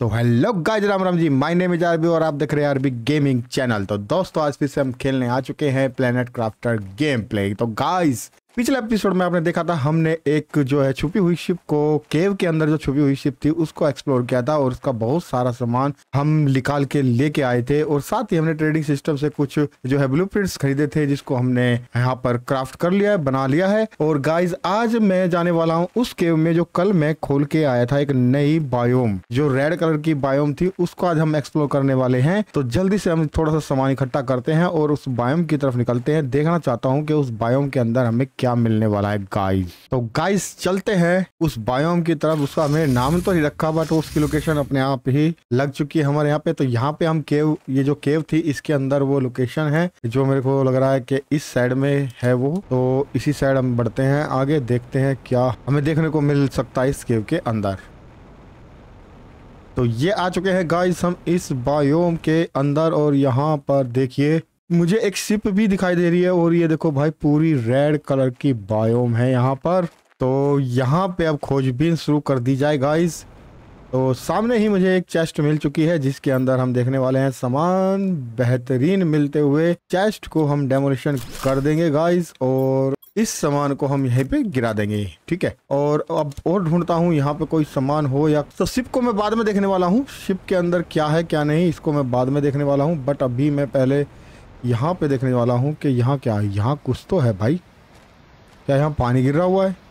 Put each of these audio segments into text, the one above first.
तो hello guys Ram Ram ji my name is RB और आप देख रहे हैं आरबी गेमिंग चैनल तो दोस्तों आज फिर से हम खेलने आ चुके हैं प्लेनेट क्राफ्टर गेम प्ले तो गाइस पिछले एपिसोड में आपने देखा था हमने एक जो है छुपी हुई शिप को केव के अंदर जो छुपी हुई शिप थी उसको एक्सप्लोर किया था और उसका बहुत सारा सामान हम निकाल के लेके आए थे और साथ ही हमने ट्रेडिंग सिस्टम से कुछ जो है ब्लू खरीदे थे जिसको हमने यहाँ पर क्राफ्ट कर लिया है बना लिया है और गाइज आज मैं जाने वाला हूँ उस केव में जो कल मैं खोल के आया था एक नई बायोम जो रेड कलर की बायोम थी उसको आज हम एक्सप्लोर करने वाले हैं तो जल्दी से हम थोड़ा सा सामान इकट्ठा करते हैं और उस बायोम की तरफ निकलते हैं देखना चाहता हूँ कि उस बायोम के अंदर हमें क्या मिलने वाला है गाइस तो गाइस चलते हैं उस बायोम की तरफ उसका हमें नाम तो नहीं रखा बट उसकी लोकेशन अपने आप ही लग चुकी है हमारे यहाँ पे तो यहाँ पे हम केव ये जो केव थी इसके अंदर वो लोकेशन है जो मेरे को लग रहा है कि इस साइड में है वो तो इसी साइड हम बढ़ते हैं आगे देखते हैं क्या हमें देखने को मिल सकता है इस केव के अंदर तो ये आ चुके हैं गाइस हम इस बायोम के अंदर और यहाँ पर देखिए मुझे एक शिप भी दिखाई दे रही है और ये देखो भाई पूरी रेड कलर की बायोम है यहाँ पर तो यहाँ पे अब खोजबीन शुरू कर दी जाए गाइस तो सामने ही मुझे एक चेस्ट मिल चुकी है जिसके अंदर हम देखने वाले हैं सामान बेहतरीन मिलते हुए चेस्ट को हम डेमोलिशन कर देंगे गाइस और इस सामान को हम यहीं पे गिरा देंगे ठीक है और अब और ढूंढता हूँ यहाँ पे कोई सामान हो या तो शिप को मैं बाद में देखने वाला हूँ शिप के अंदर क्या है क्या नहीं इसको मैं बाद में देखने वाला हूँ बट अभी मैं पहले यहाँ पे देखने वाला हूँ कि यहाँ क्या है यहाँ कुछ तो है भाई क्या यहाँ पानी गिर रहा हुआ है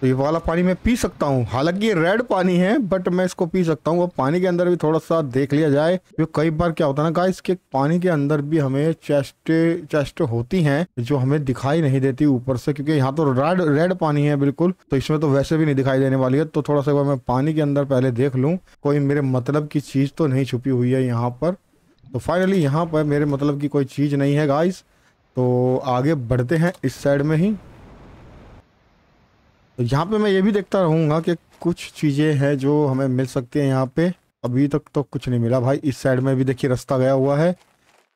तो ये वाला पानी मैं पी सकता हूँ हालांकि ये रेड पानी है बट मैं इसको पी सकता हूँ वो पानी के अंदर भी थोड़ा सा देख लिया जाए जो कई बार क्या होता है ना गाइस कि पानी के अंदर भी हमें चेस्ट चेस्ट होती हैं जो हमें दिखाई नहीं देती ऊपर से क्योंकि यहाँ तो रेड रेड पानी है बिल्कुल तो इसमें तो वैसे भी नहीं दिखाई देने वाली है तो थोड़ा सा मैं पानी के अंदर पहले देख लूँ कोई मेरे मतलब की चीज़ तो नहीं छुपी हुई है यहाँ पर तो फाइनली यहाँ पर मेरे मतलब की कोई चीज़ नहीं है गाइस तो आगे बढ़ते हैं इस साइड में ही तो यहाँ पे मैं ये भी देखता रहूँगा कि कुछ चीज़ें हैं जो हमें मिल सकती हैं यहाँ पे अभी तक तो कुछ नहीं मिला भाई इस साइड में भी देखिए रास्ता गया हुआ है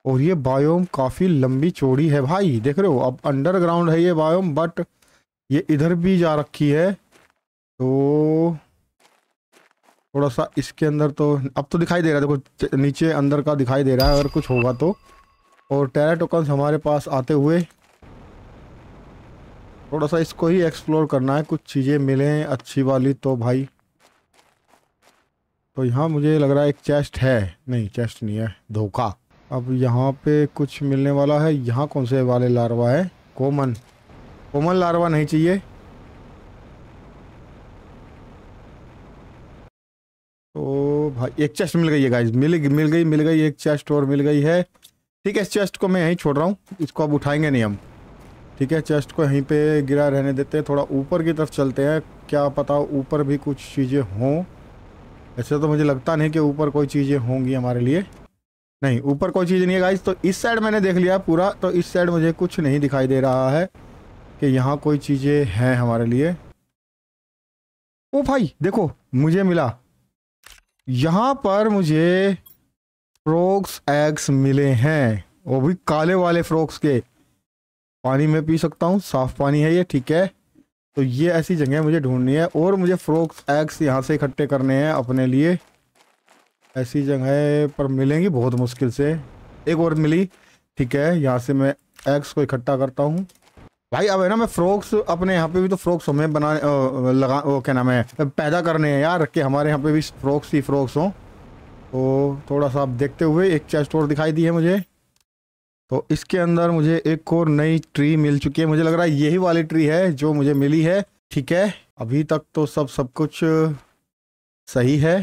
और ये बायोम काफ़ी लंबी चौड़ी है भाई देख रहे हो अब अंडरग्राउंड है ये बायोम बट ये इधर भी जा रखी है तो थोड़ा सा इसके अंदर तो अब तो दिखाई दे रहा है देखो नीचे अंदर का दिखाई दे रहा है अगर कुछ होगा तो और टेरा टोकन्स हमारे पास आते हुए थोड़ा सा इसको ही एक्सप्लोर करना है कुछ चीज़ें मिलें अच्छी वाली तो भाई तो यहाँ मुझे लग रहा है एक चेस्ट है नहीं चेस्ट नहीं है धोखा अब यहाँ पे कुछ मिलने वाला है यहाँ कौन से वाले लार्वा है कोमन कोमन लार्वा नहीं चाहिए तो भाई एक चेस्ट मिल गई है गाइज मिल मिल गई मिल गई एक चेस्ट और मिल गई है ठीक है इस चेस्ट को मैं यहीं छोड़ रहा हूँ इसको अब उठाएंगे नहीं हम ठीक है चेस्ट को यहीं पे गिरा रहने देते हैं थोड़ा ऊपर की तरफ चलते हैं क्या पता ऊपर भी कुछ चीज़ें हों ऐसे तो मुझे लगता नहीं कि ऊपर कोई चीज़ें होंगी हमारे लिए नहीं ऊपर कोई चीज़ नहीं है गाइज तो इस साइड मैंने देख लिया पूरा तो इस साइड मुझे कुछ नहीं दिखाई दे रहा है कि यहाँ कोई चीज़ें हैं हमारे लिए ओ भाई देखो मुझे मिला यहाँ पर मुझे फ्रॉक्स एग्स मिले हैं वो भी काले वाले फ्रॉक्स के पानी में पी सकता हूँ साफ पानी है ये ठीक है तो ये ऐसी जगह मुझे ढूंढनी है और मुझे फ्रॉक्स एग्स यहाँ से इकट्ठे करने हैं अपने लिए ऐसी जगह पर मिलेंगी बहुत मुश्किल से एक और मिली ठीक है यहाँ से मैं एग्स को इकट्ठा करता हूँ भाई अब है ना मैं फ्रॉक्स अपने यहाँ पे भी तो फ्रॉक्स हमें बनाने लगा वो क्या नाम है पैदा करने हैं यार कि हमारे यहाँ पे भी फ्रॉक्स ही फ्रॉक्स हों तो थोड़ा सा आप देखते हुए एक चेस्ट और दिखाई दी है मुझे तो इसके अंदर मुझे एक और नई ट्री मिल चुकी है मुझे लग रहा है यही वाली ट्री है जो मुझे मिली है ठीक है अभी तक तो सब सब कुछ सही है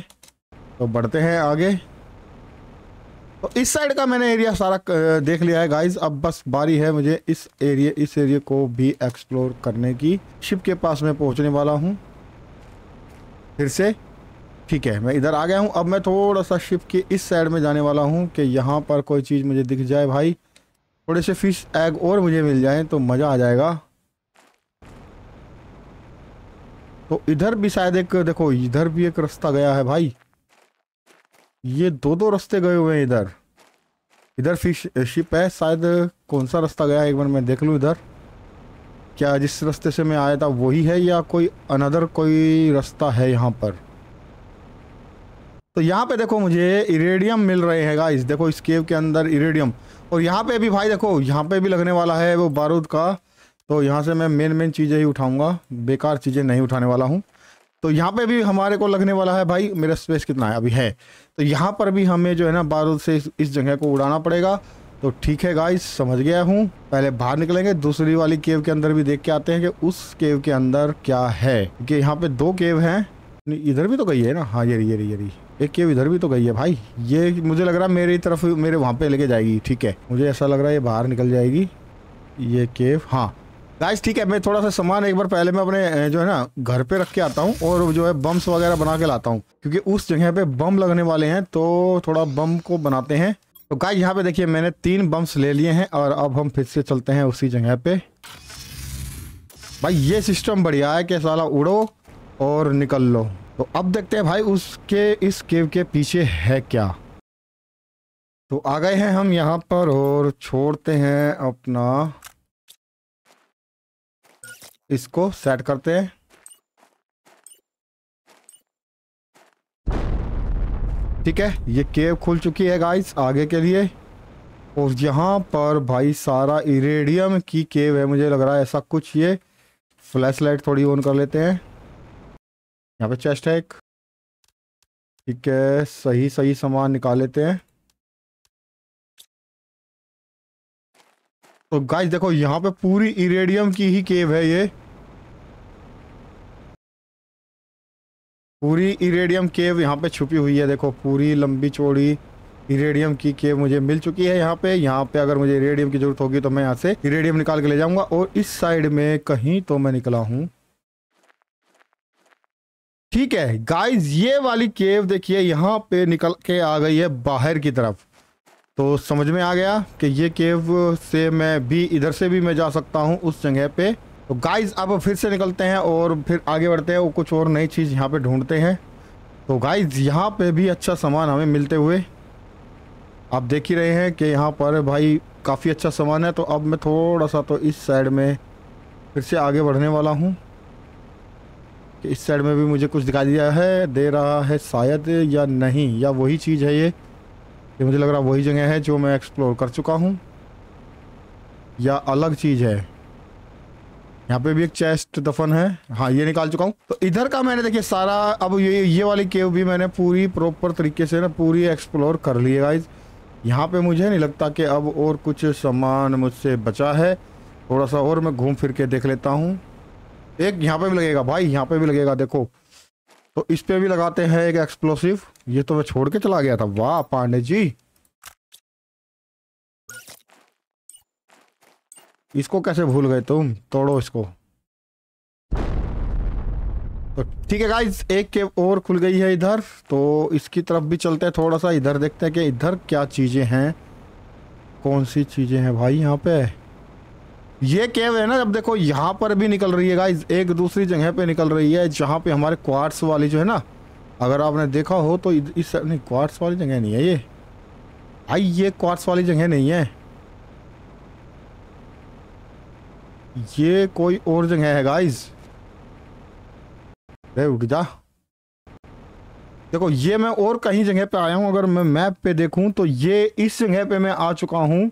तो बढ़ते हैं आगे तो इस साइड का मैंने एरिया सारा देख लिया है गाइज अब बस बारी है मुझे इस एरिया इस एरिया को भी एक्सप्लोर करने की शिप के पास मैं पहुंचने वाला हूं फिर से ठीक है मैं इधर आ गया हूं अब मैं थोड़ा सा शिप के इस साइड में जाने वाला हूं कि यहाँ पर कोई चीज़ मुझे दिख जाए भाई थोड़े से फिश एग और मुझे मिल जाए तो मज़ा आ जाएगा तो इधर भी शायद एक देखो इधर भी एक रास्ता गया है भाई ये दो दो रास्ते गए हुए हैं इधर इधर फिश शिप है शायद कौन सा रास्ता गया एक बार मैं देख लूँ इधर क्या जिस रास्ते से मैं आया था वही है या कोई अनदर कोई रास्ता है यहाँ पर तो यहाँ पे देखो मुझे इरेडियम मिल रहे हैं गाइस देखो इस केव के अंदर इरेडियम और यहाँ पे भी भाई देखो यहाँ पे भी लगने वाला है वो बारूद का तो यहाँ से मैं मेन मेन चीज़ें ही उठाऊँगा बेकार चीज़ें नहीं उठाने वाला हूँ तो यहाँ पे भी हमारे को लगने वाला है भाई मेरा स्पेस कितना है अभी है तो यहाँ पर भी हमें जो है ना बारूद से इस, जगह को उड़ाना पड़ेगा तो ठीक है गाइस समझ गया हूँ पहले बाहर निकलेंगे दूसरी वाली केव के अंदर भी देख के आते हैं कि उस केव के अंदर क्या है क्योंकि यहाँ पे दो केव हैं इधर भी तो गई है ना हाँ ये रही ये रही ये रही एक केव इधर भी तो गई है भाई ये मुझे लग रहा है मेरी तरफ मेरे वहाँ पे लेके जाएगी ठीक है मुझे ऐसा लग रहा है ये बाहर निकल जाएगी ये केव हाँ गाइस ठीक है मैं थोड़ा सा सामान एक बार पहले मैं अपने जो है ना घर पे रख के आता हूँ और जो है बम्स वगैरह बना के लाता हूँ क्योंकि उस जगह पे बम लगने वाले हैं तो थोड़ा बम को बनाते हैं तो गाइस यहाँ पे देखिए मैंने तीन बम्स ले लिए हैं और अब हम फिर से चलते हैं उसी जगह पे भाई ये सिस्टम बढ़िया है कि सला उड़ो और निकल लो तो अब देखते हैं भाई उसके इस केव के पीछे है क्या तो आ गए हैं हम यहाँ पर और छोड़ते हैं अपना इसको सेट करते हैं ठीक है ये केव खुल चुकी है गाइस आगे के लिए और यहाँ पर भाई सारा इरेडियम की केव है मुझे लग रहा है ऐसा कुछ ये फ्लैश लाइट थोड़ी ऑन कर लेते हैं यहाँ पे चेस्ट है एक ठीक है सही सही सामान निकाल लेते हैं तो गाइस देखो यहाँ पे पूरी इरेडियम की ही केव है ये पूरी इरेडियम केव यहाँ पे छुपी हुई है देखो पूरी लंबी चौड़ी इरेडियम की केव मुझे मिल चुकी है यहाँ पे यहाँ पे अगर मुझे इरेडियम की जरूरत होगी तो मैं यहाँ से इरेडियम निकाल के ले जाऊंगा और इस साइड में कहीं तो मैं निकला हूँ ठीक है गाइस ये वाली केव देखिए यहाँ पे निकल के आ गई है बाहर की तरफ तो समझ में आ गया कि ये केव से मैं भी इधर से भी मैं जा सकता हूँ उस जगह पे तो गाइस अब फिर से निकलते हैं और फिर आगे बढ़ते हैं और कुछ और नई चीज़ यहाँ पे ढूंढते हैं तो गाइस यहाँ पे भी अच्छा सामान हमें मिलते हुए आप देख ही रहे हैं कि यहाँ पर भाई काफ़ी अच्छा सामान है तो अब मैं थोड़ा सा तो इस साइड में फिर से आगे बढ़ने वाला हूँ कि इस साइड में भी मुझे कुछ दिखाई दिया है दे रहा है शायद या नहीं या वही चीज़ है ये ये मुझे लग रहा वही जगह है जो मैं एक्सप्लोर कर चुका हूँ या अलग चीज़ है यहाँ पे भी एक चेस्ट दफन है हाँ ये निकाल चुका हूँ तो इधर का मैंने देखिए सारा अब ये ये वाली केव भी मैंने पूरी प्रॉपर तरीके से ना पूरी एक्सप्लोर कर ली है गाइज यहाँ पे मुझे नहीं लगता कि अब और कुछ सामान मुझसे बचा है थोड़ा सा और मैं घूम फिर के देख लेता हूँ एक यहाँ पे भी लगेगा भाई यहाँ पे भी लगेगा देखो तो इस पर भी लगाते हैं एक एक्सप्लोसिव ये तो मैं छोड़ के चला गया था वाह पांडे जी इसको कैसे भूल गए तुम तोड़ो इसको तो ठीक है गाइज एक के और खुल गई है इधर तो इसकी तरफ भी चलते हैं थोड़ा सा इधर देखते हैं कि इधर क्या चीज़ें हैं कौन सी चीज़ें हैं भाई यहाँ पे ये केव है ना अब देखो यहाँ पर भी निकल रही है गाइज एक दूसरी जगह पे निकल रही है जहाँ पे हमारे क्वार्ट्स वाली जो है ना अगर आपने देखा हो तो इस नहीं क्वार्ट्स वाली जगह नहीं है ये भाई ये क्वार्ट्स वाली जगह नहीं है ये कोई और जगह है गाइस उठ जा देखो ये मैं और कहीं जगह पे आया हूँ अगर मैं मैप पे देखूँ तो ये इस जगह पे मैं आ चुका हूँ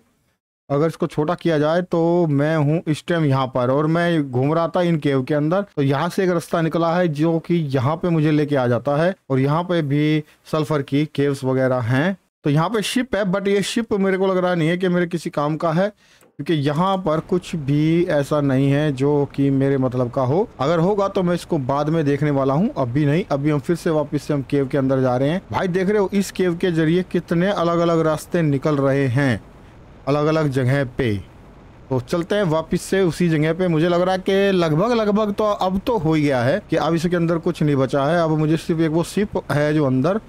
अगर इसको छोटा किया जाए तो मैं हूँ इस टाइम यहाँ पर और मैं घूम रहा था इन केव के अंदर तो यहाँ से एक रास्ता निकला है जो कि यहाँ पे मुझे लेके आ जाता है और यहाँ पे भी सल्फर की केव्स वगैरह हैं तो यहाँ पे शिप है बट ये शिप मेरे को लग रहा नहीं है कि मेरे किसी काम का है क्योंकि यहाँ पर कुछ भी ऐसा नहीं है जो कि मेरे मतलब का हो अगर होगा तो मैं इसको बाद में देखने वाला हूँ अभी नहीं अभी हम फिर से वापस से हम केव के अंदर जा रहे हैं भाई देख रहे हो इस केव के जरिए कितने अलग अलग रास्ते निकल रहे हैं अलग अलग जगह पे तो चलते हैं वापस से उसी जगह पे मुझे लग रहा है कि लगभग लगभग तो अब तो हो ही गया है कि अब इसके अंदर कुछ नहीं बचा है अब मुझे सिर्फ एक वो सिप है जो अंदर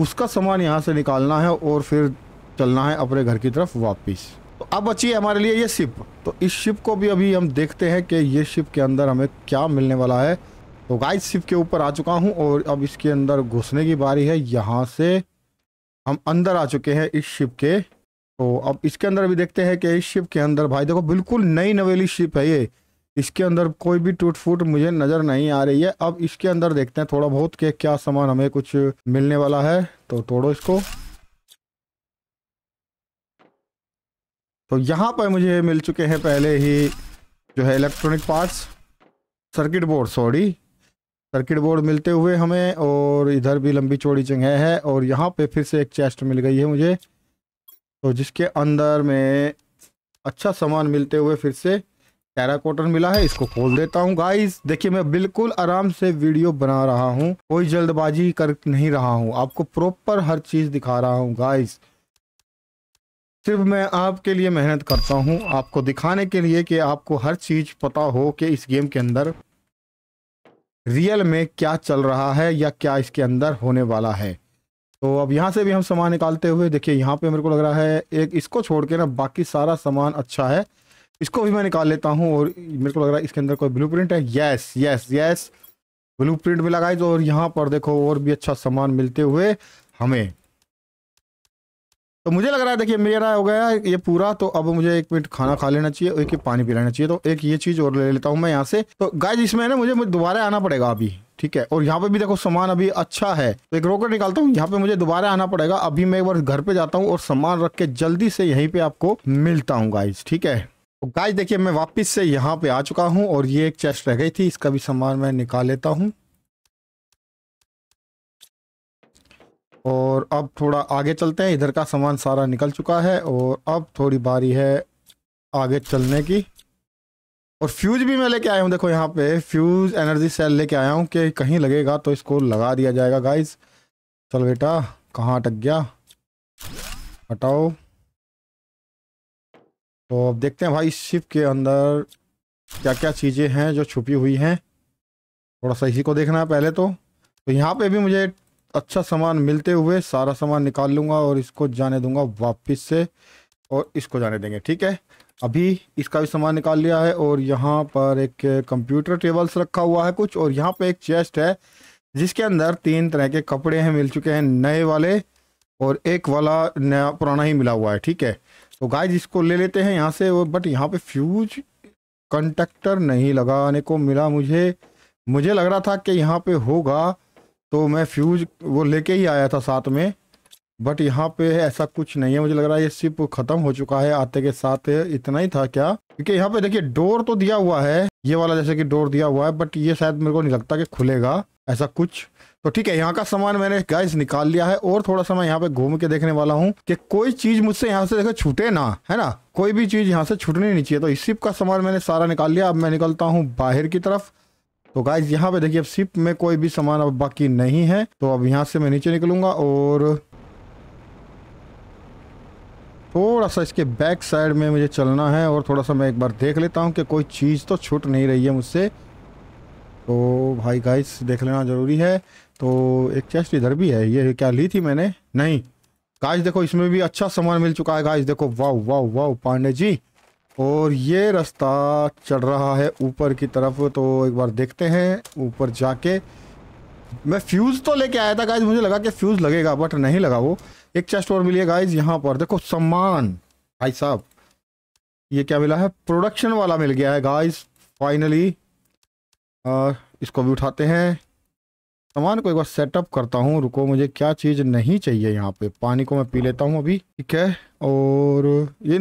उसका सामान यहाँ से निकालना है और फिर चलना है अपने घर की तरफ वापस अब बची है हमारे लिए ये शिप तो इस शिप को भी अभी हम देखते हैं कि ये शिप के अंदर हमें क्या मिलने वाला है तो गाइस शिप के ऊपर आ चुका हूँ और अब इसके अंदर घुसने की बारी है यहाँ से हम अंदर आ चुके हैं इस शिप के तो अब इसके अंदर भी देखते हैं कि इस शिप के अंदर भाई देखो बिल्कुल नई नवेली शिप है ये इसके अंदर कोई भी टूट फूट मुझे नज़र नहीं आ रही है अब इसके अंदर देखते हैं थोड़ा बहुत के क्या सामान हमें कुछ मिलने वाला है तो तोड़ो इसको तो यहाँ पर मुझे मिल चुके हैं पहले ही जो है electronic parts circuit board sorry circuit board मिलते हुए हमें और इधर भी लंबी चौड़ी जगह है और यहाँ पे फिर से एक चेस्ट मिल गई है मुझे तो जिसके अंदर में अच्छा सामान मिलते हुए फिर से टेरा कॉटन मिला है इसको खोल देता हूँ गाइस देखिए मैं बिल्कुल आराम से वीडियो बना रहा हूँ कोई जल्दबाजी कर नहीं रहा हूँ आपको प्रॉपर हर चीज़ दिखा रहा हूँ गाइज सिर्फ मैं आपके लिए मेहनत करता हूं आपको दिखाने के लिए कि आपको हर चीज पता हो कि इस गेम के अंदर रियल में क्या चल रहा है या क्या इसके अंदर होने वाला है तो अब यहाँ से भी हम सामान निकालते हुए देखिए यहाँ पे मेरे को लग रहा है एक इसको छोड़ के ना बाकी सारा सामान अच्छा है इसको भी मैं निकाल लेता हूँ और मेरे को लग रहा है इसके अंदर कोई ब्लू है yes yes yes blueprint मिला गाइज और यहाँ पर देखो और भी अच्छा सामान मिलते हुए हमें तो मुझे लग रहा है देखिए मेरा हो गया ये पूरा तो अब मुझे एक मिनट खाना खा लेना चाहिए और एक पानी पी लेना चाहिए तो एक ये चीज़ और ले लेता हूँ मैं यहाँ से तो गाय इसमें ना मुझे दोबारा आना पड़ेगा अभी ठीक है और यहाँ पे भी देखो सामान अभी अच्छा है तो एक रोकर निकालता हूँ यहाँ पे मुझे दोबारा आना पड़ेगा अभी मैं एक बार घर पे जाता हूँ और सामान रख के जल्दी से यहीं पे आपको मिलता हूँ गाइज ठीक है तो गाइज देखिए मैं वापस से यहाँ पे आ चुका हूँ और ये एक चेस्ट रह गई थी इसका भी सामान मैं निकाल लेता हूँ और अब थोड़ा आगे चलते हैं इधर का सामान सारा निकल चुका है और अब थोड़ी बारी है आगे चलने की और फ्यूज भी मैं लेके आया हूँ देखो यहाँ पे फ्यूज एनर्जी सेल लेके आया हूँ कि कहीं लगेगा तो इसको लगा दिया जाएगा गाइस चल बेटा कहाँ अटक गया हटाओ तो अब देखते हैं भाई शिप के अंदर क्या क्या चीज़ें हैं जो छुपी हुई हैं थोड़ा सा इसी को देखना है पहले तो तो यहाँ पे भी मुझे अच्छा सामान मिलते हुए सारा सामान निकाल लूँगा और इसको जाने दूंगा वापस से और इसको जाने देंगे ठीक है अभी इसका भी सामान निकाल लिया है और यहाँ पर एक कंप्यूटर टेबल्स रखा हुआ है कुछ और यहाँ पर एक चेस्ट है जिसके अंदर तीन तरह के कपड़े हैं मिल चुके हैं नए वाले और एक वाला नया पुराना ही मिला हुआ है ठीक है तो गाय जिसको ले लेते हैं यहाँ से वो बट यहाँ पे फ्यूज कंटेक्टर नहीं लगाने को मिला मुझे मुझे लग रहा था कि यहाँ पे होगा तो मैं फ्यूज वो लेके ही आया था साथ में बट यहाँ पे ऐसा कुछ नहीं है मुझे लग रहा है ये सिप खत्म हो चुका है आते के साथ इतना ही था क्या क्योंकि यहाँ पे देखिए डोर तो दिया हुआ है ये वाला जैसे कि डोर दिया हुआ है बट ये शायद मेरे को नहीं लगता कि खुलेगा ऐसा कुछ तो ठीक है यहाँ का सामान मैंने गैस निकाल लिया है और थोड़ा सा मैं यहाँ पे घूम के देखने वाला हूँ कि कोई चीज मुझसे यहाँ से देखो छूटे ना है ना कोई भी चीज यहाँ से छूटनी नहीं चाहिए तो इस सिप का सामान मैंने सारा निकाल लिया अब मैं निकलता हूँ बाहर की तरफ तो गाइज यहाँ पे देखिए अब शिप में कोई भी सामान अब बाकी नहीं है तो अब यहाँ से मैं नीचे निकलूंगा और थोड़ा सा इसके बैक साइड में मुझे चलना है और थोड़ा सा मैं एक बार देख लेता हूँ कि कोई चीज़ तो छूट नहीं रही है मुझसे तो भाई गाइस देख लेना ज़रूरी है तो एक चेस्ट इधर भी है ये क्या ली थी मैंने नहीं गाइस देखो इसमें भी अच्छा सामान मिल चुका है गाइस देखो वाह वाह वाह पांडे जी और ये रास्ता चढ़ रहा है ऊपर की तरफ तो एक बार देखते हैं ऊपर जाके मैं फ्यूज़ तो लेके आया था गाइज मुझे लगा कि फ्यूज़ लगेगा बट नहीं लगा वो एक चेस्ट और मिली है गाइज यहाँ पर देखो सम्मान भाई साहब ये क्या मिला है प्रोडक्शन वाला मिल गया है गाइज फाइनली और इसको भी उठाते हैं सामान को एक बार सेटअप करता हूँ रुको मुझे क्या चीज़ नहीं चाहिए यहाँ पे पानी को मैं पी लेता हूँ अभी ठीक है और ये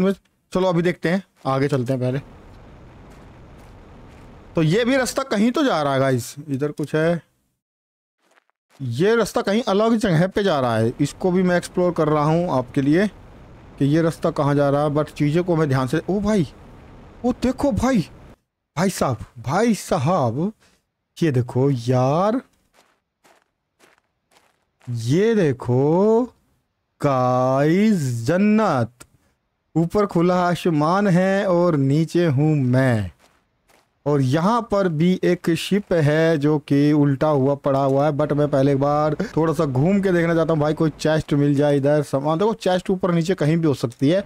चलो अभी देखते हैं आगे चलते हैं पहले तो ये भी रास्ता कहीं तो जा रहा है गाइस इधर कुछ है ये रास्ता कहीं अलग जगह पे जा रहा है इसको भी मैं एक्सप्लोर कर रहा हूँ आपके लिए कि ये रास्ता कहाँ जा रहा है बट चीज़ों को मैं ध्यान से ओ भाई ओ देखो भाई भाई साहब भाई साहब ये देखो यार ये देखो गाइस जन्नत ऊपर खुला आसमान है और नीचे हूँ मैं और यहाँ पर भी एक शिप है जो कि उल्टा हुआ पड़ा हुआ है बट मैं पहले एक बार थोड़ा सा घूम के देखना चाहता हूँ भाई कोई चेस्ट मिल जाए इधर सामान देखो चेस्ट ऊपर नीचे कहीं भी हो सकती है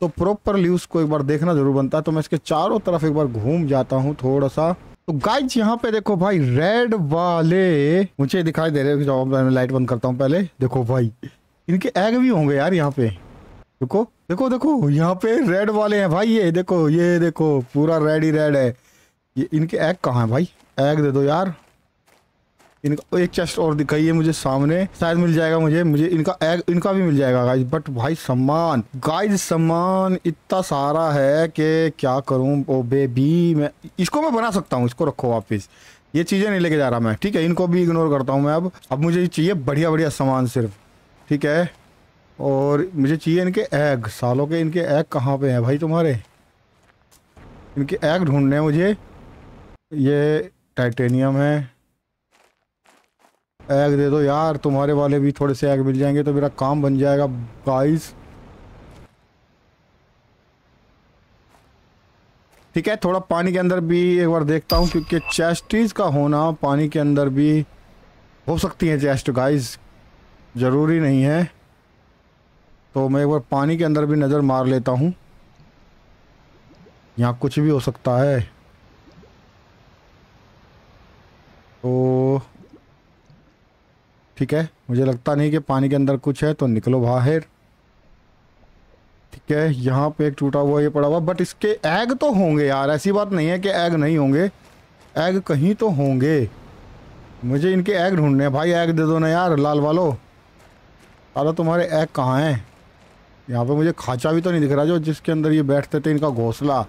तो प्रॉपरली उसको एक बार देखना जरूर बनता है तो मैं इसके चारों तरफ एक बार घूम जाता हूँ थोड़ा सा तो गाइज यहाँ पे देखो भाई रेड वाले मुझे दिखाई दे रहे हो लाइट बंद करता हूँ पहले देखो भाई इनके एग भी होंगे यार यहाँ पे देखो देखो देखो यहाँ पे रेड वाले हैं भाई ये देखो ये देखो पूरा रेड ही रेड है ये इनके एग कहाँ है भाई एग दे दो यार इनका एक चेस्ट और दिखाई है मुझे सामने शायद मिल जाएगा मुझे मुझे इनका एग इनका भी मिल जाएगा गाइज बट भाई सम्मान गाइज सम्मान इतना सारा है कि क्या करूं ओ बेबी मैं इसको मैं बना सकता हूं इसको रखो वापस ये चीज़ें नहीं लेके जा रहा मैं ठीक है इनको भी इग्नोर करता हूँ मैं अब अब मुझे चाहिए बढ़िया बढ़िया सामान सिर्फ ठीक है और मुझे चाहिए इनके एग सालों के इनके एग कहाँ पे हैं भाई तुम्हारे इनके एग ढूंढने हैं मुझे ये टाइटेनियम है एग दे दो यार तुम्हारे वाले भी थोड़े से एग मिल जाएंगे तो मेरा काम बन जाएगा गाइस ठीक है थोड़ा पानी के अंदर भी एक बार देखता हूँ क्योंकि चेस्टीज का होना पानी के अंदर भी हो सकती है चेस्ट गाइस ज़रूरी नहीं है तो मैं एक बार पानी के अंदर भी नज़र मार लेता हूँ यहाँ कुछ भी हो सकता है तो ठीक है मुझे लगता नहीं कि पानी के अंदर कुछ है तो निकलो बाहर ठीक है यहाँ पे एक टूटा हुआ ये पड़ा हुआ बट इसके एग तो होंगे यार ऐसी बात नहीं है कि एग नहीं होंगे एग कहीं तो होंगे मुझे इनके एग ढूंढने हैं भाई एग दे दो ना यार लाल वालो अरे तुम्हारे एग कहाँ हैं यहाँ पे मुझे खाचा भी तो नहीं दिख रहा जो जिसके अंदर ये बैठते थे इनका घोंसला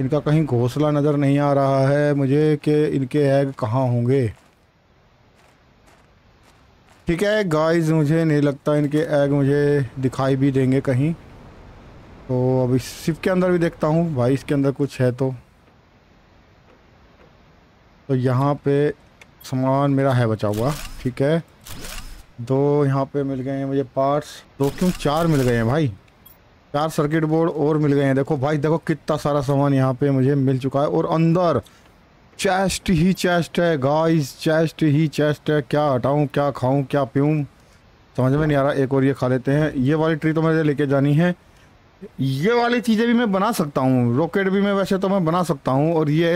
इनका कहीं घोंसला नज़र नहीं आ रहा है मुझे कि इनके एग कहाँ होंगे ठीक है गाइस मुझे नहीं लगता इनके एग मुझे दिखाई भी देंगे कहीं तो अभी इस सिप के अंदर भी देखता हूँ भाई इसके अंदर कुछ है तो तो यहाँ पे सामान मेरा है बचा हुआ ठीक है दो यहाँ पे मिल गए हैं मुझे पार्ट्स दो क्यों चार मिल गए हैं भाई चार सर्किट बोर्ड और मिल गए हैं देखो भाई देखो कितना सारा सामान यहाँ पे मुझे मिल चुका है और अंदर चेस्ट ही चेस्ट है गाइस चेस्ट ही चेस्ट है क्या हटाऊँ क्या खाऊँ क्या पीऊँ समझ में नहीं आ रहा एक और ये खा लेते हैं ये वाली ट्री तो मुझे लेके जानी है ये वाली चीज़ें भी मैं बना सकता हूँ रॉकेट भी मैं वैसे तो मैं बना सकता हूँ और ये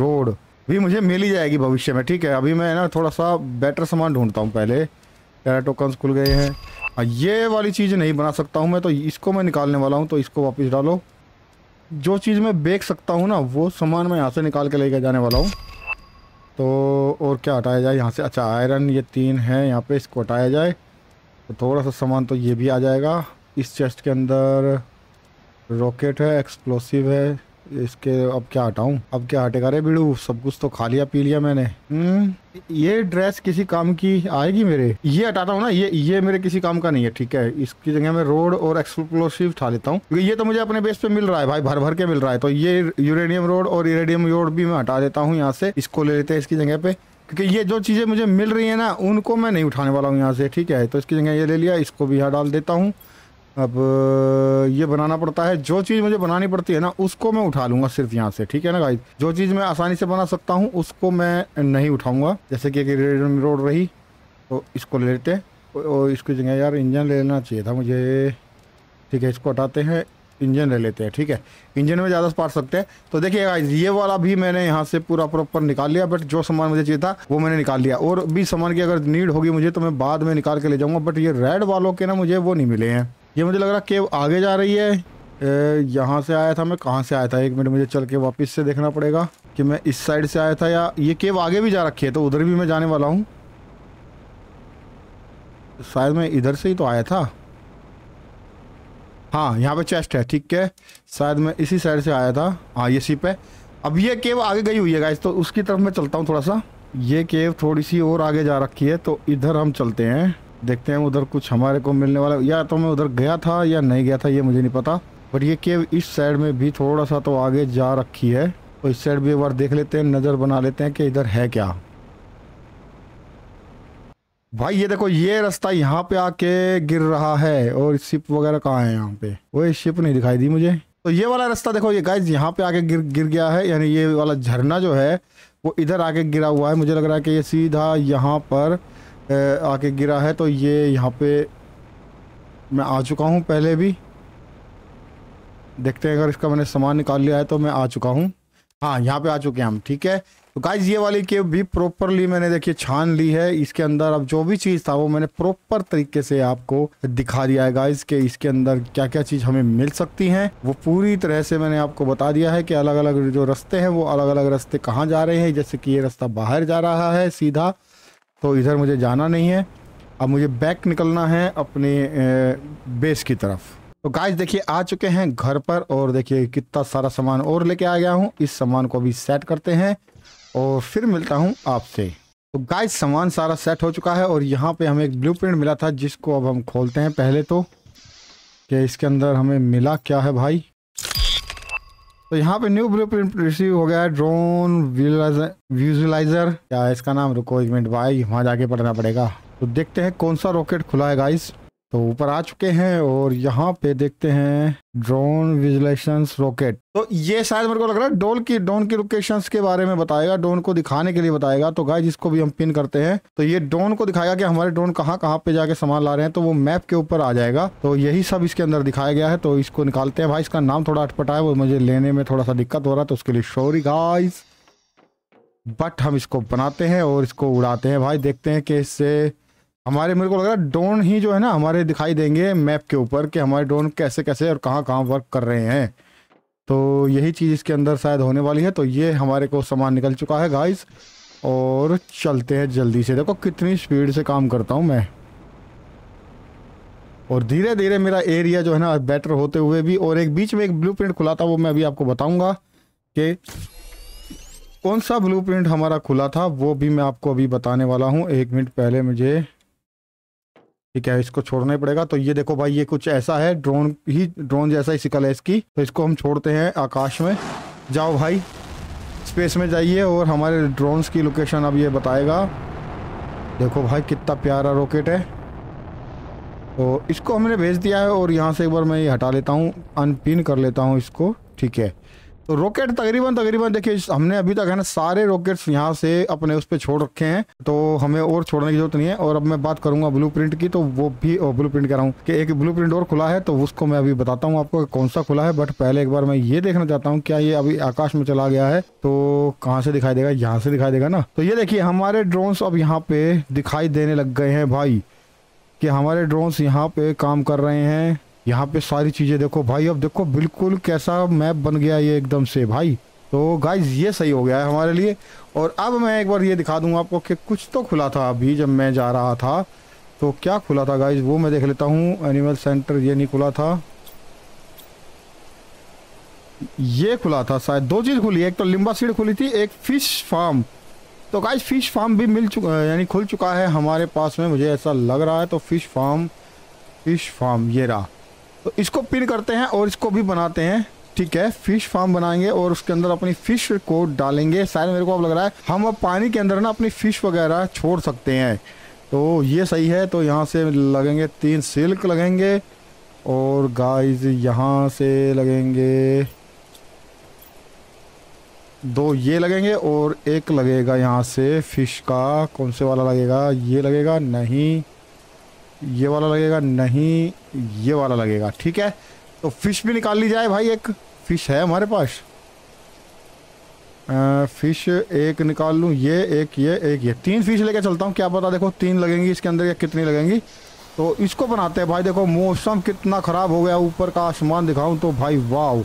रोड भी मुझे मिल ही जाएगी भविष्य में ठीक है अभी मैं ना थोड़ा सा बेटर सामान ढूंढता हूँ पहले टेरा टोकन्स खुल गए हैं ये वाली चीज़ नहीं बना सकता हूँ मैं तो इसको मैं निकालने वाला हूँ तो इसको वापस डालो जो चीज़ मैं बेच सकता हूँ ना वो सामान मैं यहाँ से निकाल के लेके जाने वाला हूँ तो और क्या हटाया जाए यहाँ से अच्छा आयरन ये तीन है यहाँ पे इसको हटाया जाए तो थोड़ा सा सामान तो ये भी आ जाएगा इस चेस्ट के अंदर रॉकेट है एक्सप्लोसिव है इसके अब क्या हटाऊं अब क्या हटेगा रे बिड़ू सब कुछ तो खा लिया पी लिया मैंने हम्म, ये ड्रेस किसी काम की आएगी मेरे ये हटाता हूँ ना ये ये मेरे किसी काम का नहीं है ठीक है इसकी जगह मैं रोड और एक्सप्लोसिव उठा लेता हूँ क्योंकि ये तो मुझे अपने बेस पे मिल रहा है भाई भर भर के मिल रहा है तो ये यूरेनियम रोड और यूरेडियम रोड भी मैं हटा देता हूँ यहाँ से इसको ले लेते हैं इसकी जगह पे क्योंकि ये जो चीज़ें मुझे मिल रही है ना उनको मैं नहीं उठाने वाला हूँ यहाँ से ठीक है तो इसकी जगह ये ले लिया इसको भी यहाँ डाल देता हूँ अब ये बनाना पड़ता है जो चीज़ मुझे बनानी पड़ती है ना उसको मैं उठा लूँगा सिर्फ यहाँ से ठीक है ना गाइज जो चीज़ मैं आसानी से बना सकता हूँ उसको मैं नहीं उठाऊँगा जैसे कि रोड रही तो इसको ले लेते और इसकी जगह यार इंजन ले लेना चाहिए था मुझे ठीक है इसको हटाते हैं इंजन ले लेते हैं ठीक है इंजन में ज़्यादा पार्ट सकते हैं तो देखिए गाइज ये वाला भी मैंने यहाँ से पूरा प्रॉपर निकाल लिया बट जो सामान मुझे चाहिए था वो मैंने निकाल लिया और भी सामान की अगर नीड होगी मुझे तो मैं बाद में निकाल के ले जाऊँगा बट ये रेड वालों के ना मुझे वो नहीं मिले हैं ये मुझे लग रहा केव आगे जा रही है यहाँ से आया था मैं कहाँ से आया था एक मिनट मुझे चल के वापस से देखना पड़ेगा कि मैं इस साइड से आया था या ये केव आगे भी जा रखी है तो उधर भी मैं जाने वाला हूँ शायद मैं इधर से ही तो आया था हाँ यहाँ पे चेस्ट है ठीक है शायद मैं इसी साइड से आया था हाँ ये सिप है अब ये केव आगे गई हुई है गाइस तो उसकी तरफ मैं चलता हूँ थोड़ा सा ये केव थोड़ी सी और आगे जा रखी है तो इधर हम चलते हैं देखते हैं उधर कुछ हमारे को मिलने वाला या तो मैं उधर गया था या नहीं गया था ये मुझे नहीं पता बट ये केव इस साइड में भी थोड़ा सा तो आगे जा रखी है तो इस साइड भी एक बार देख लेते हैं नज़र बना लेते हैं कि इधर है क्या भाई ये देखो ये रास्ता यहाँ पे आके गिर रहा है और शिप वगैरह कहाँ है यहाँ पे वो शिप नहीं दिखाई दी मुझे तो ये वाला रास्ता देखो ये गाइज यहाँ पे आके गिर गिर गया है यानी ये वाला झरना जो है वो इधर आके गिरा हुआ है मुझे लग रहा है कि ये सीधा यहाँ पर आके गिरा है तो ये यहाँ पे मैं आ चुका हूँ पहले भी देखते हैं अगर इसका मैंने सामान निकाल लिया है तो मैं आ चुका हूँ हाँ यहाँ पे आ चुके हैं हम ठीक है तो गाइज ये वाली केव भी प्रॉपरली मैंने देखिए छान ली है इसके अंदर अब जो भी चीज़ था वो मैंने प्रॉपर तरीके से आपको दिखा दिया है गाइज के इसके अंदर क्या क्या चीज़ हमें मिल सकती हैं वो पूरी तरह से मैंने आपको बता दिया है कि अलग अलग जो रास्ते हैं वो अलग अलग रास्ते कहाँ जा रहे हैं जैसे कि ये रास्ता बाहर जा रहा है सीधा तो इधर मुझे जाना नहीं है अब मुझे बैक निकलना है अपने बेस की तरफ तो गाइस देखिए आ चुके हैं घर पर और देखिए कितना सारा सामान और लेके आ गया हूँ इस सामान को भी सेट करते हैं और फिर मिलता हूँ आपसे तो गाइस सामान सारा सेट हो चुका है और यहाँ पे हमें एक ब्लूप्रिंट मिला था जिसको अब हम खोलते हैं पहले तो कि इसके अंदर हमें मिला क्या है भाई तो यहाँ पे न्यू ब्लू प्रिंट रिसीव हो गया है ड्रोन व्यूजलाइजर क्या है इसका नाम रुको एक मिनट भाई वहाँ जाके पढ़ना पड़ेगा तो देखते हैं कौन सा रॉकेट खुला है गाइस तो ऊपर आ चुके हैं और यहाँ पे देखते हैं ड्रोन विजुलेशन रॉकेट तो ये शायद मेरे को लग रहा है डोन की डोन की लोकेशन के बारे में बताएगा डोन को दिखाने के लिए बताएगा तो गाय जिसको भी हम पिन करते हैं तो ये ड्रोन को दिखाएगा कि हमारे ड्रोन कहाँ कहाँ पे जाके सामान ला रहे हैं तो वो मैप के ऊपर आ जाएगा तो यही सब इसके अंदर दिखाया गया है तो इसको निकालते हैं भाई इसका नाम थोड़ा अटपटा है वो मुझे लेने में थोड़ा सा दिक्कत हो रहा है तो उसके लिए शोरी गाइस बट हम इसको बनाते हैं और इसको उड़ाते हैं भाई देखते हैं कि इससे हमारे मेरे को लग रहा है ड्रोन ही जो है ना हमारे दिखाई देंगे मैप के ऊपर कि हमारे ड्रोन कैसे कैसे और कहाँ कहाँ वर्क कर रहे हैं तो यही चीज़ इसके अंदर शायद होने वाली है तो ये हमारे को सामान निकल चुका है गाइस और चलते हैं जल्दी से देखो कितनी स्पीड से काम करता हूँ मैं और धीरे धीरे मेरा एरिया जो है ना बेटर होते हुए भी और एक बीच में एक प्रिंट खुला था वो मैं अभी आपको बताऊँगा कि कौन सा प्रिंट हमारा खुला था वो भी मैं आपको अभी बताने वाला हूँ एक मिनट पहले मुझे ठीक है इसको छोड़ना ही पड़ेगा तो ये देखो भाई ये कुछ ऐसा है ड्रोन ही ड्रोन जैसा ही सिकल है इसकी तो इसको हम छोड़ते हैं आकाश में जाओ भाई स्पेस में जाइए और हमारे ड्रोन्स की लोकेशन अब ये बताएगा देखो भाई कितना प्यारा रॉकेट है तो इसको हमने भेज दिया है और यहाँ से एक बार मैं ये हटा लेता हूँ अनपिन कर लेता हूँ इसको ठीक है तो रॉकेट तकरीबन तकरीबन देखिए हमने अभी तक है ना सारे रॉकेट्स यहाँ से अपने उस पर छोड़ रखे हैं तो हमें और छोड़ने की जरूरत नहीं है और अब मैं बात करूंगा ब्लू प्रिंट की तो वो भी ब्लू प्रिंट रहा हूँ कि एक ब्लू प्रिंट और खुला है तो उसको मैं अभी बताता हूँ आपको कौन सा खुला है बट पहले एक बार मैं ये देखना चाहता हूँ क्या ये अभी आकाश में चला गया है तो कहाँ से दिखाई देगा यहाँ से दिखाई देगा ना तो ये देखिए हमारे ड्रोन्स अब यहाँ पे दिखाई देने लग गए हैं भाई कि हमारे ड्रोन्स यहाँ पे काम कर रहे हैं यहाँ पे सारी चीज़ें देखो भाई अब देखो बिल्कुल कैसा मैप बन गया ये एकदम से भाई तो गाइज ये सही हो गया है हमारे लिए और अब मैं एक बार ये दिखा दूंगा आपको कि कुछ तो खुला था अभी जब मैं जा रहा था तो क्या खुला था गाइज वो मैं देख लेता हूँ एनिमल सेंटर ये नहीं खुला था ये खुला था शायद दो चीज़ खुली एक तो लिम्बा सीड खुली थी एक फ़िश फार्म तो गाइज फ़िश फार्म भी मिल चुका यानी खुल चुका है हमारे पास में मुझे ऐसा लग रहा है तो फ़िश फार्म फ़िश फार्म ये रहा तो इसको पिन करते हैं और इसको भी बनाते हैं ठीक है फिश फार्म बनाएंगे और उसके अंदर अपनी फिश को डालेंगे शायद मेरे को अब लग रहा है हम अब पानी के अंदर ना अपनी फिश वगैरह छोड़ सकते हैं तो ये सही है तो यहाँ से लगेंगे तीन सिल्क लगेंगे और गाइस यहाँ से लगेंगे दो ये लगेंगे और एक लगेगा यहाँ से फिश का कौन से वाला लगेगा ये लगेगा नहीं ये वाला लगेगा नहीं ये वाला लगेगा ठीक है तो फिश भी निकाल ली जाए भाई एक फिश है हमारे पास फिश एक निकाल लूँ ये एक ये एक ये तीन फिश लेके चलता हूँ क्या पता देखो तीन लगेंगी इसके अंदर या कितनी लगेंगी तो इसको बनाते हैं भाई देखो मौसम कितना ख़राब हो गया ऊपर का आसमान दिखाऊँ तो भाई वाह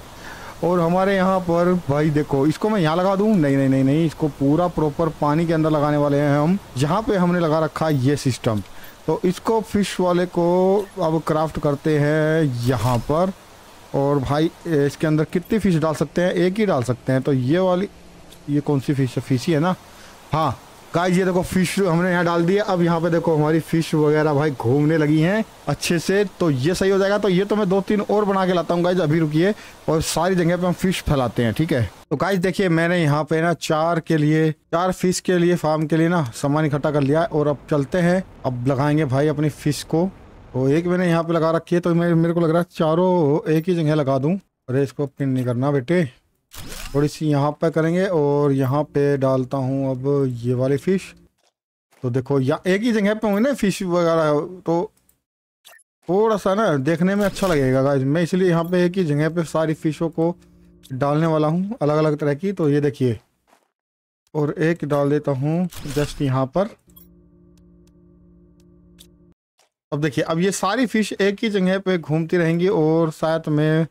और हमारे यहाँ पर भाई देखो इसको मैं यहाँ लगा दूँ नहीं नहीं नहीं नहीं इसको पूरा प्रॉपर पानी के अंदर लगाने वाले हैं हम जहाँ पे हमने लगा रखा है ये सिस्टम तो इसको फिश वाले को अब क्राफ्ट करते हैं यहाँ पर और भाई इसके अंदर कितनी फ़िश डाल सकते हैं एक ही डाल सकते हैं तो ये वाली ये कौन सी फ़िश है फ़िशी है ना हाँ गाइस ये देखो फिश हमने यहाँ डाल दिया अब यहाँ पे देखो हमारी फिश वगैरह भाई घूमने लगी हैं अच्छे से तो ये सही हो जाएगा तो ये तो मैं दो तीन और बना के लाता हूँ गाइज अभी रुकिए और सारी जगह पे हम फिश फैलाते हैं ठीक है तो गाइज देखिए मैंने यहाँ पे ना चार के लिए चार फिश के लिए फार्म के लिए ना सामान इकट्ठा कर लिया और अब चलते हैं अब लगाएंगे भाई अपनी फिश को तो एक मैंने यहाँ पे लगा रखी है तो मेरे को लग रहा है चारों एक ही जगह लगा दूँ अरे इसको पिन नहीं करना बेटे थोड़ी सी यहाँ पे करेंगे और यहाँ पे डालता हूँ अब ये वाली फ़िश तो देखो या एक ही जगह पे होंगे ना फ़िश वगैरह तो थोड़ा सा ना देखने में अच्छा लगेगा गाइज मैं इसलिए यहाँ पे एक ही जगह पे सारी फ़िशों को डालने वाला हूँ अलग अलग तरह की तो ये देखिए और एक डाल देता हूँ जस्ट यहाँ पर अब देखिए अब ये सारी फ़िश एक ही जगह पे घूमती रहेंगी और शायद मैं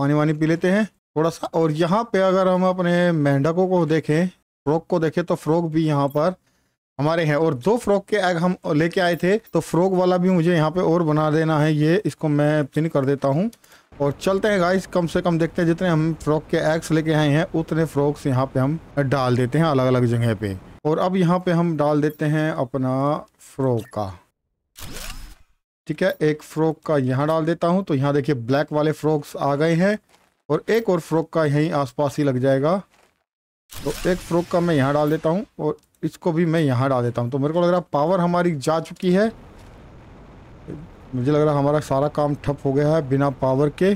पानी वानी पी लेते हैं थोड़ा सा और यहाँ पे अगर हम अपने मेंढकों को देखें फ्रॉक को देखें तो फ्रॉक भी यहाँ पर हमारे हैं और दो फ्रॉक के एग हम लेके आए थे तो फ्रॉक वाला भी मुझे यहाँ पे और बना देना है ये इसको मैं पिन कर देता हूँ और चलते हैं गाइस कम से कम देखते हैं जितने हम फ्रॉक के एग्स लेके आए हैं उतने फ्रॉक्स यहाँ पे हम डाल देते हैं अलग अलग जगह पे और अब यहाँ पे हम डाल देते हैं अपना फ्रॉक का ठीक है एक फ्रॉक का यहाँ डाल देता हूँ तो यहाँ देखिए ब्लैक वाले फ्रॉक्स आ गए हैं और एक और फ्रॉक का यहीं आसपास ही लग जाएगा तो एक फ्रॉक का मैं यहाँ डाल देता हूँ और इसको भी मैं यहाँ डाल देता हूँ तो मेरे को लग रहा है पावर हमारी जा चुकी है मुझे लग रहा हमारा सारा काम ठप हो गया है बिना पावर के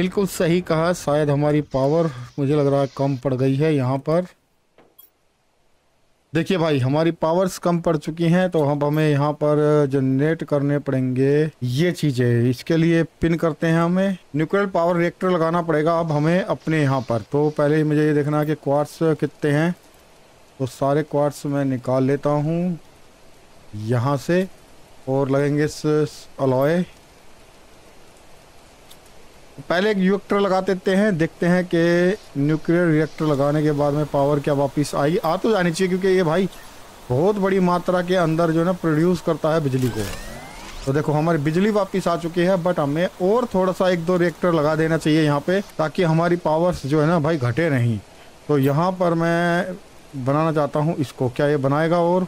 बिल्कुल सही कहा शायद हमारी पावर मुझे लग रहा है कम पड़ गई है यहाँ पर देखिए भाई हमारी पावर्स कम पड़ चुकी हैं तो हम हमें यहाँ पर जनरेट करने पड़ेंगे ये चीज़ें इसके लिए पिन करते हैं हमें न्यूक्लियर पावर रिएक्टर लगाना पड़ेगा अब हमें अपने यहाँ पर तो पहले मुझे ये देखना है कि क्वार्ट्स कितने हैं तो सारे क्वार्ट्स मैं निकाल लेता हूँ यहाँ से और लगेंगे इस अलॉय पहले एक रिएक्टर लगा देते हैं देखते हैं कि न्यूक्लियर रिएक्टर लगाने के बाद में पावर क्या वापस आई आ तो जानी चाहिए क्योंकि ये भाई बहुत बड़ी मात्रा के अंदर जो है ना प्रोड्यूस करता है बिजली को तो देखो हमारी बिजली वापस आ चुकी है बट हमें और थोड़ा सा एक दो रिएक्टर लगा देना चाहिए यहाँ पे ताकि हमारी पावर्स जो है ना भाई घटे नहीं तो यहाँ पर मैं बनाना चाहता हूँ इसको क्या ये बनाएगा और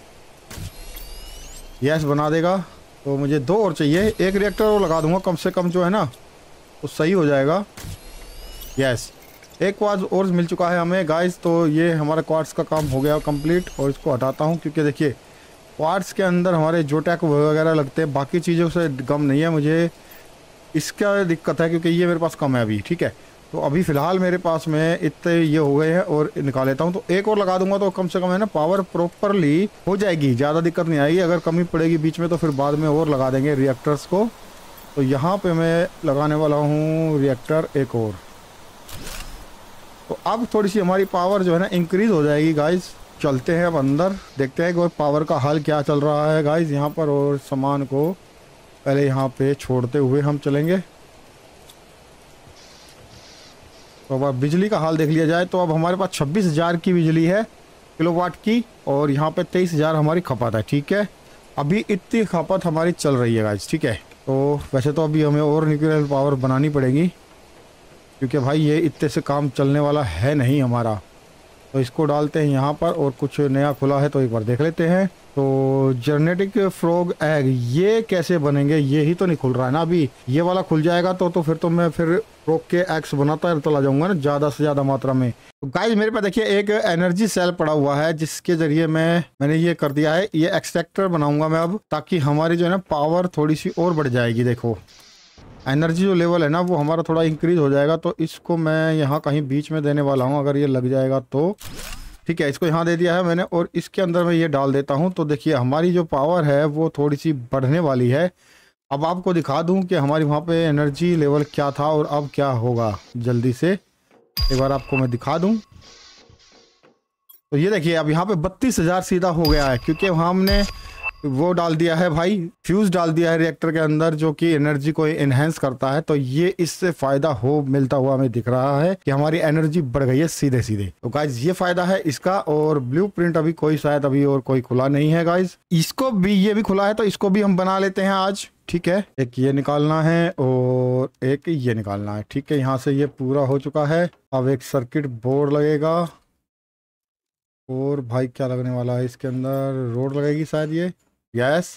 यस बना देगा तो मुझे दो और चाहिए एक रिएक्टर और लगा दूंगा कम से कम जो है ना तो सही हो जाएगा यस एक क्वार्स और मिल चुका है हमें गाइस तो ये हमारा क्वार्स का काम हो गया कंप्लीट और इसको हटाता हूँ क्योंकि देखिए क्वार्स के अंदर हमारे जो टैक वगैरह लगते हैं बाकी चीज़ों से गम नहीं है मुझे इसका दिक्कत है क्योंकि ये मेरे पास कम है अभी ठीक है तो अभी फ़िलहाल मेरे पास में इतने ये हो गए हैं और निकाल लेता हूँ तो एक और लगा दूंगा तो कम से कम है ना पावर प्रॉपरली हो जाएगी ज़्यादा दिक्कत नहीं आएगी अगर कमी पड़ेगी बीच में तो फिर बाद में और लगा देंगे रिएक्टर्स को तो यहाँ पे मैं लगाने वाला हूँ रिएक्टर एक और तो अब थोड़ी सी हमारी पावर जो है ना इंक्रीज़ हो जाएगी गाइस चलते हैं अब अंदर देखते हैं कि पावर का हाल क्या चल रहा है गाइस यहाँ पर और सामान को पहले यहाँ पे छोड़ते हुए हम चलेंगे तो अब बिजली का हाल देख लिया जाए तो अब हमारे पास छब्बीस हज़ार की बिजली है किलोवाट की और यहाँ पे तेईस हज़ार हमारी खपत है ठीक है अभी इतनी खपत हमारी चल रही है गाइज ठीक है तो वैसे तो अभी हमें और न्यूक्लियर पावर बनानी पड़ेगी क्योंकि भाई ये इतने से काम चलने वाला है नहीं हमारा तो इसको डालते हैं यहाँ पर और कुछ नया खुला है तो एक बार देख लेते हैं तो जेनेटिक फ्रॉग एग ये कैसे बनेंगे ये ही तो नहीं खुल रहा है ना अभी ये वाला खुल जाएगा तो तो फिर तो मैं फिर फ्रॉग के एग्स बनाता चला तो जाऊंगा ना ज़्यादा से ज़्यादा मात्रा में तो गाइज मेरे पास देखिए एक एनर्जी सेल पड़ा हुआ है जिसके जरिए मैं मैंने ये कर दिया है ये एक्सट्रैक्टर बनाऊंगा मैं अब ताकि हमारी जो है ना पावर थोड़ी सी और बढ़ जाएगी देखो एनर्जी जो लेवल है ना वो हमारा थोड़ा इंक्रीज हो जाएगा तो इसको मैं यहाँ कहीं बीच में देने वाला हूँ अगर ये लग जाएगा तो ठीक है इसको यहाँ दे दिया है मैंने और इसके अंदर मैं ये डाल देता हूँ तो देखिए हमारी जो पावर है वो थोड़ी सी बढ़ने वाली है अब आपको दिखा दूँ कि हमारी वहाँ पे एनर्जी लेवल क्या था और अब क्या होगा जल्दी से एक बार आपको मैं दिखा दूँ तो ये देखिए अब यहाँ पे बत्तीस हज़ार सीधा हो गया है क्योंकि वहाँ हमने वो डाल दिया है भाई फ्यूज़ डाल दिया है रिएक्टर के अंदर जो कि एनर्जी को एनहेंस करता है तो ये इससे फ़ायदा हो मिलता हुआ हमें दिख रहा है कि हमारी एनर्जी बढ़ गई है सीधे सीधे तो गाइज ये फ़ायदा है इसका और ब्लू अभी कोई शायद अभी और कोई खुला नहीं है गाइज इसको भी ये भी खुला है तो इसको भी हम बना लेते हैं आज ठीक है एक ये निकालना है और एक ये निकालना है ठीक है यहाँ से ये पूरा हो चुका है अब एक सर्किट बोर्ड लगेगा और भाई क्या लगने वाला है इसके अंदर रोड लगेगी शायद ये यस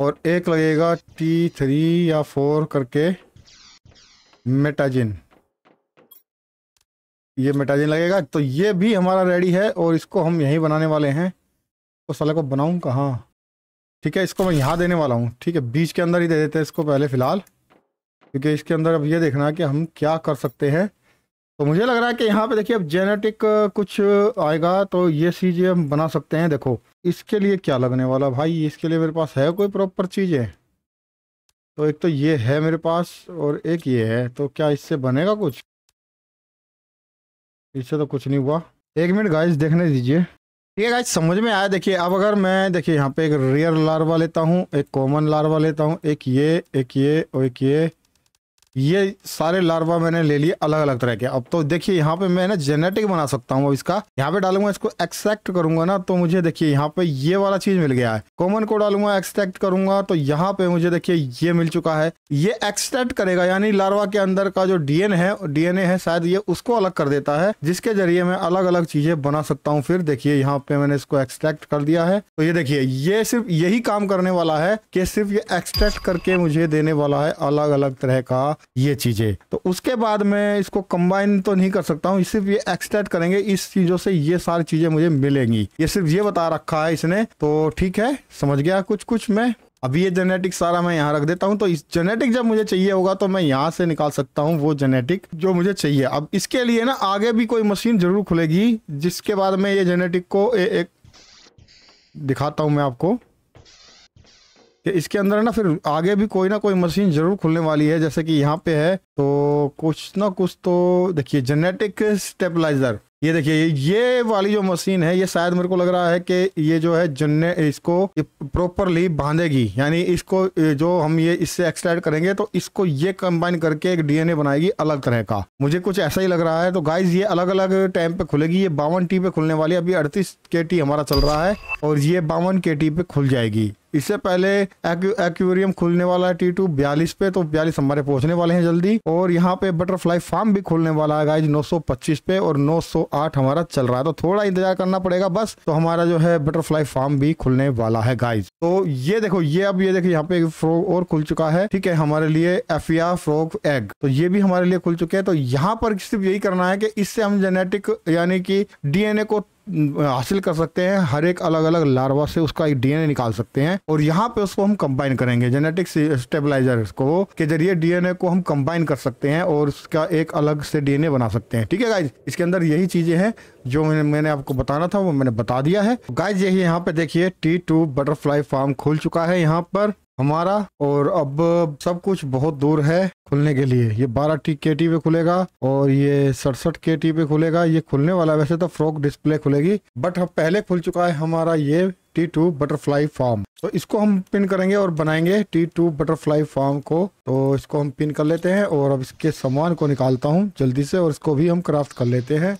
और एक लगेगा टी थ्री या फोर करके मेटाजिन ये मेटाजिन लगेगा तो ये भी हमारा रेडी है और इसको हम यहीं बनाने वाले हैं तो साला को बनाऊँ कहाँ ठीक है इसको मैं यहाँ देने वाला हूँ ठीक है बीच के अंदर ही दे देते हैं इसको पहले फ़िलहाल क्योंकि इसके अंदर अब ये देखना कि हम क्या कर सकते हैं तो मुझे लग रहा है कि यहाँ पे देखिए अब जेनेटिक कुछ आएगा तो ये चीज़ें हम बना सकते हैं देखो इसके लिए क्या लगने वाला भाई इसके लिए मेरे पास है कोई प्रॉपर चीज़ें तो एक तो ये है मेरे पास और एक ये है तो क्या इससे बनेगा कुछ इससे तो कुछ नहीं हुआ एक मिनट गाइस देखने दीजिए ठीक है गाइस समझ में आया देखिए अब अगर मैं देखिए यहाँ पे एक रेयर लार्वा लेता हूँ एक कॉमन लार्वा लेता हूँ एक ये एक ये और एक ये ये सारे लार्वा मैंने ले लिए अलग अलग तरह के अब तो देखिए यहाँ पे मैं ना जेनेटिक बना सकता हूँ इसका यहाँ पे डालूंगा इसको एक्सट्रैक्ट करूंगा ना तो मुझे देखिए यहाँ पे ये वाला चीज मिल गया है कॉमन को डालूंगा एक्सट्रैक्ट करूंगा तो यहाँ पे मुझे देखिए ये मिल चुका है ये एक्सट्रैक्ट करेगा यानी लार्वा के अंदर का जो डीएन है डीएनए है शायद ये उसको अलग कर देता है जिसके जरिए मैं अलग अलग चीजें बना सकता हूँ फिर देखिये यहाँ पे मैंने इसको एक्सट्रैक्ट कर दिया है तो ये देखिये ये सिर्फ यही काम करने वाला है कि सिर्फ ये एक्सट्रैक्ट करके मुझे देने वाला है अलग अलग तरह का ये चीज़ें तो उसके बाद मैं इसको कंबाइन तो नहीं कर सकता हूँ सिर्फ ये एक्सट्रैक्ट करेंगे इस चीज़ों से ये सारी चीज़ें मुझे मिलेंगी ये सिर्फ ये बता रखा है इसने तो ठीक है समझ गया कुछ कुछ मैं अब ये जेनेटिक सारा मैं यहाँ रख देता हूँ तो इस जेनेटिक जब मुझे चाहिए होगा तो मैं यहाँ से निकाल सकता हूँ वो जेनेटिक जो मुझे चाहिए अब इसके लिए ना आगे भी कोई मशीन जरूर खुलेगी जिसके बाद में ये जेनेटिक को ए, एक दिखाता हूँ मैं आपको कि इसके अंदर ना फिर आगे भी कोई ना कोई मशीन जरूर खुलने वाली है जैसे कि यहाँ पे है तो कुछ ना कुछ तो देखिए जेनेटिक स्टेबलाइजर ये देखिए ये वाली जो मशीन है ये शायद मेरे को लग रहा है कि ये जो है जन्ने इसको प्रॉपरली बांधेगी यानी इसको जो हम ये इससे एक्सट्रैक्ट करेंगे तो इसको ये कंबाइन करके एक डीएनए बनाएगी अलग तरह का मुझे कुछ ऐसा ही लग रहा है तो गाइज ये अलग अलग टाइम पे खुलेगी ये बावन टी पे खुलने वाली अभी अड़तीस के टी हमारा चल रहा है और ये बावन के टी पे खुल जाएगी इससे पहले एक्वेरियम खुलने वाला है टी टू बयालीस पे तो बयालीस हमारे पहुंचने वाले हैं जल्दी और यहाँ पे बटरफ्लाई फार्म भी खुलने वाला है गाइज 925 पे और 908 हमारा चल रहा है तो थोड़ा इंतजार करना पड़ेगा बस तो हमारा जो है बटरफ्लाई फार्म भी खुलने वाला है गाइज तो ये देखो ये अब ये देखो यहाँ पे फ्रॉग और खुल चुका है ठीक है हमारे लिए एफिया फ्रॉग एग तो ये भी हमारे लिए खुल चुके हैं तो यहाँ पर सिर्फ यही करना है की इससे हम जेनेटिक यानी की डीएनए को हासिल कर सकते हैं हर एक अलग अलग लार्वा से उसका एक डीएनए निकाल सकते हैं और यहाँ पे उसको हम कंबाइन करेंगे जेनेटिक स्टेबलाइजर को के जरिए डीएनए को हम कंबाइन कर सकते हैं और उसका एक अलग से डीएनए बना सकते हैं ठीक है गाइज इसके अंदर यही चीजें हैं जो मैंने आपको बताना था वो मैंने बता दिया है गाइज यही यहाँ पे देखिए टी टू बटरफ्लाई फार्म खुल चुका है यहाँ पर हमारा और अब सब कुछ बहुत दूर है खुलने के लिए ये बारह टी के टी पे खुलेगा और ये सड़सठ के टी पे खुलेगा ये खुलने वाला वैसे तो फ्रॉक डिस्प्ले खुलेगी बट अब पहले खुल चुका है हमारा ये टी टू बटरफ्लाई फार्म तो इसको हम पिन करेंगे और बनाएंगे टी टू बटरफ्लाई फार्म को तो इसको हम पिन कर लेते हैं और अब इसके सामान को निकालता हूँ जल्दी से और इसको भी हम क्राफ्ट कर लेते हैं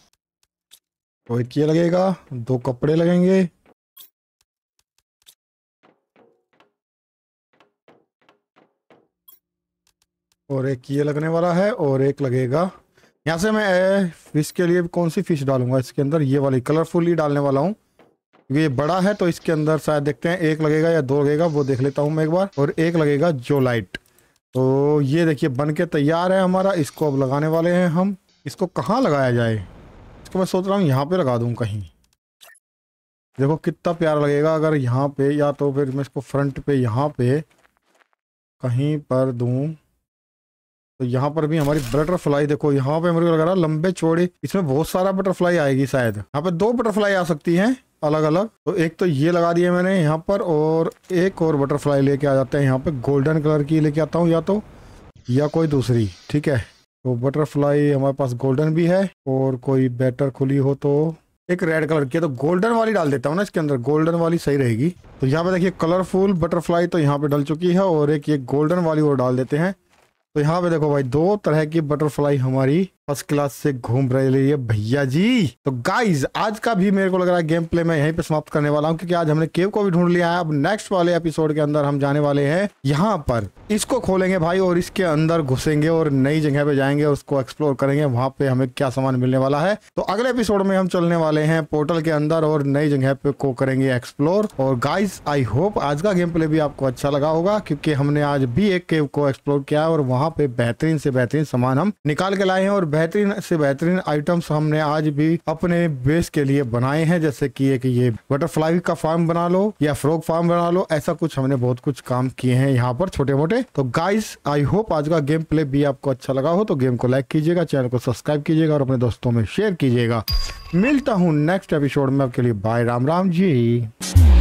तो एक ये लगेगा दो कपड़े लगेंगे और एक ये लगने वाला है और एक लगेगा यहाँ से मैं फिश के लिए कौन सी फिश डालूंगा इसके अंदर ये वाली कलरफुल ही डालने वाला हूँ क्योंकि ये बड़ा है तो इसके अंदर शायद देखते हैं एक लगेगा या दो लगेगा वो देख लेता हूँ मैं एक बार और एक लगेगा जो लाइट तो ये देखिए बन के तैयार है हमारा इसको अब लगाने वाले हैं हम इसको कहाँ लगाया जाए इसको मैं सोच रहा हूँ यहाँ पे लगा दूँ कहीं देखो कितना प्यारा लगेगा अगर यहाँ पे या तो फिर मैं इसको फ्रंट पे यहाँ पे कहीं पर दूँ तो यहाँ पर भी हमारी बटरफ्लाई देखो यहाँ पे मेरे को लग रहा है लंबे चौड़े इसमें बहुत सारा बटरफ्लाई आएगी शायद यहाँ पे दो बटरफ्लाई आ सकती हैं अलग अलग तो एक तो ये लगा दिया मैंने यहाँ पर और एक और बटरफ्लाई लेके आ जाते हैं यहाँ पे गोल्डन कलर की लेके आता हूँ या तो या कोई दूसरी ठीक है तो बटरफ्लाई हमारे पास गोल्डन भी है और कोई बैटर खुली हो तो एक रेड कलर की तो गोल्डन वाली डाल देता हूँ ना इसके अंदर गोल्डन वाली सही रहेगी तो यहाँ पे देखिए कलरफुल बटरफ्लाई तो यहाँ पे डल चुकी है और एक ये गोल्डन वाली और डाल देते हैं तो यहाँ पे देखो भाई दो तरह की बटरफ्लाई हमारी फर्स्ट क्लास से घूम रहे ये भैया जी तो गाइज आज का भी मेरे को लग रहा है गेम प्ले मैं यहीं पे समाप्त करने वाला हूँ क्योंकि आज हमने केव को भी ढूंढ लिया है अब नेक्स्ट वाले एपिसोड के अंदर हम जाने वाले हैं यहाँ पर इसको खोलेंगे भाई और इसके अंदर घुसेंगे और नई जगह पे जाएंगे और उसको एक्सप्लोर करेंगे वहां पे हमें क्या सामान मिलने वाला है तो अगले एपिसोड में हम चलने वाले हैं पोर्टल के अंदर और नई जगह पे को करेंगे एक्सप्लोर और गाइज आई होप आज का गेम प्ले भी आपको अच्छा लगा होगा क्योंकि हमने आज भी एक केव को एक्सप्लोर किया है और वहां पे बेहतरीन से बेहतरीन सामान हम निकाल के लाए हैं और बेहतरीन से बेहतरीन आइटम्स हमने आज भी अपने बेस के लिए बनाए हैं जैसे कि एक ये बटरफ्लाई का फार्म बना लो या फ्रॉग फार्म बना लो ऐसा कुछ हमने बहुत कुछ काम किए हैं यहाँ पर छोटे मोटे तो गाइस आई होप आज का गेम प्ले भी आपको अच्छा लगा हो तो गेम को लाइक कीजिएगा चैनल को सब्सक्राइब कीजिएगा और अपने दोस्तों में शेयर कीजिएगा मिलता हूँ नेक्स्ट एपिसोड में आपके लिए बाय राम राम जी